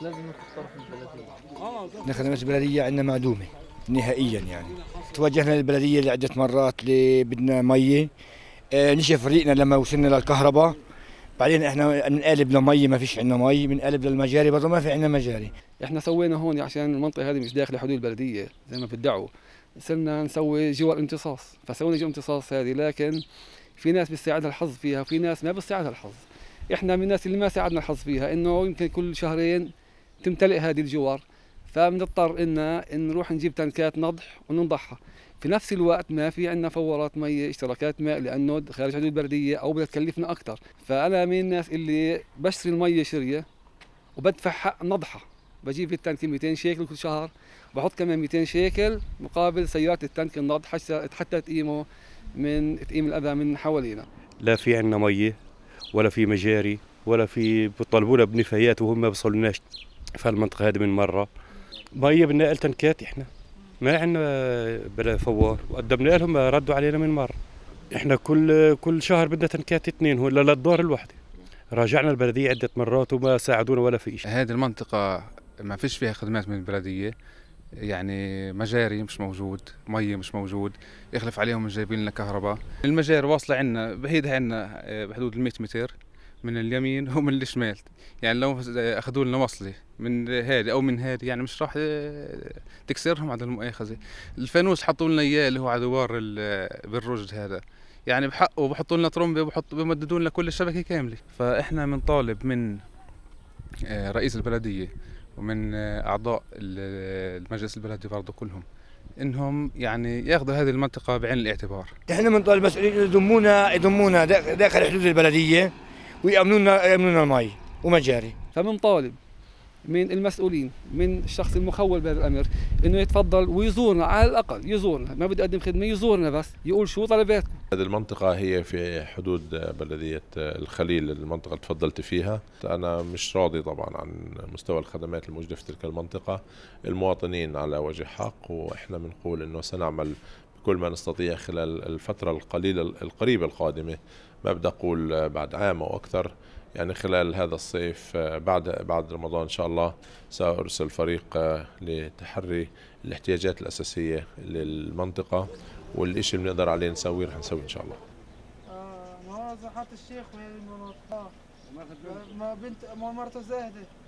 لازم نخسر البلديه الخدمات البلديه عندنا معدومه نهائيا يعني تواجهنا للبلديه لعده مرات اللي بدنا ميه آه نشف ريقنا لما وصلنا للكهرباء بعدين احنا بنقلب لمي ما فيش عندنا مي بنقلب للمجاري برضه ما في عندنا مجاري احنا سوينا هون عشان المنطقه هذه مش داخله حدود البلديه زي ما بتدعوا صرنا نسوي جوار امتصاص فسوينا جوا امتصاص هذه لكن في ناس بيساعدها الحظ فيها وفي ناس ما بيساعدها الحظ احنا من الناس اللي ما ساعدنا الحظ فيها انه يمكن كل شهرين تمتلئ هذه الجوار فبنضطر إن نروح نجيب تنكات نضح وننضحها في نفس الوقت ما في عندنا فورات مي اشتراكات ماء لانه خارج حدود البلديه او بدها تكلفنا اكثر فانا من الناس اللي بشتري المي شريه وبدفع حق نضحه بجيب التنك 200 شيكل كل شهر بحط كمان 200 شيكل مقابل سيارات التنك النضح حتى تقيمه من تقيم الاذى من حوالينا لا في عندنا مي ولا في مجاري ولا في بطلبونا بنفايات وهم ما بيصلوناش فالمنطقه هذه من مره ما هي بدنا تنكات احنا ما عندنا بلا فوار وقدمنا لهم ردوا علينا من مره احنا كل كل شهر بدنا تنكات اثنين ولا للدور الوحده راجعنا البلديه عده مرات وما ساعدونا ولا في شيء هذه المنطقه ما فيش فيها خدمات من البلديه يعني مجاري مش موجود مي مش موجود يخلف عليهم جايبين لنا كهرباء المجاري واصله عنا بعيدها عنا آه، بحدود ال 100 متر من اليمين ومن الشمال يعني لو اخذوا لنا وصله من هذه او من هذه يعني مش راح آه، تكسرهم على المؤاخذه الفانوس حطوا لنا اياه اللي هو على دوار آه، بالرجل هذا يعني بحقه بحطوا لنا ترمبه وبحط بمددون لنا كل الشبكه كامله فاحنا بنطالب من آه، رئيس البلديه ومن اعضاء المجلس البلدي برضه كلهم انهم يعني ياخذوا هذه المنطقه بعين الاعتبار. احنا بنطالب المسؤولين يضمونا يضمونا داخل حدود البلديه ويأمنوا لنا يأمنوا لنا المي ومجاري فبنطالب من المسؤولين من الشخص المخول بهذا الامر انه يتفضل ويزورنا على الاقل يزورنا ما بدي اقدم خدمه يزورنا بس يقول شو طلباتكم هذه المنطقة هي في حدود بلدية الخليل المنطقة اللي تفضلت فيها أنا مش راضي طبعا عن مستوى الخدمات الموجودة في تلك المنطقة المواطنين على وجه حق وإحنا بنقول أنه سنعمل كل ما نستطيع خلال الفترة القليلة القريبة القادمة ما بدي أقول آه، بعد عام أو أكثر يعني خلال هذا الصيف آه، بعد بعد رمضان إن شاء الله سأرسل فريق آه، لتحري الاحتياجات الأساسية للمنطقة والإشي اللي بنقدر عليه نسويه رح نسويه إن شاء الله ما هو زحات الشيخ ما بنت ما مرته زاهده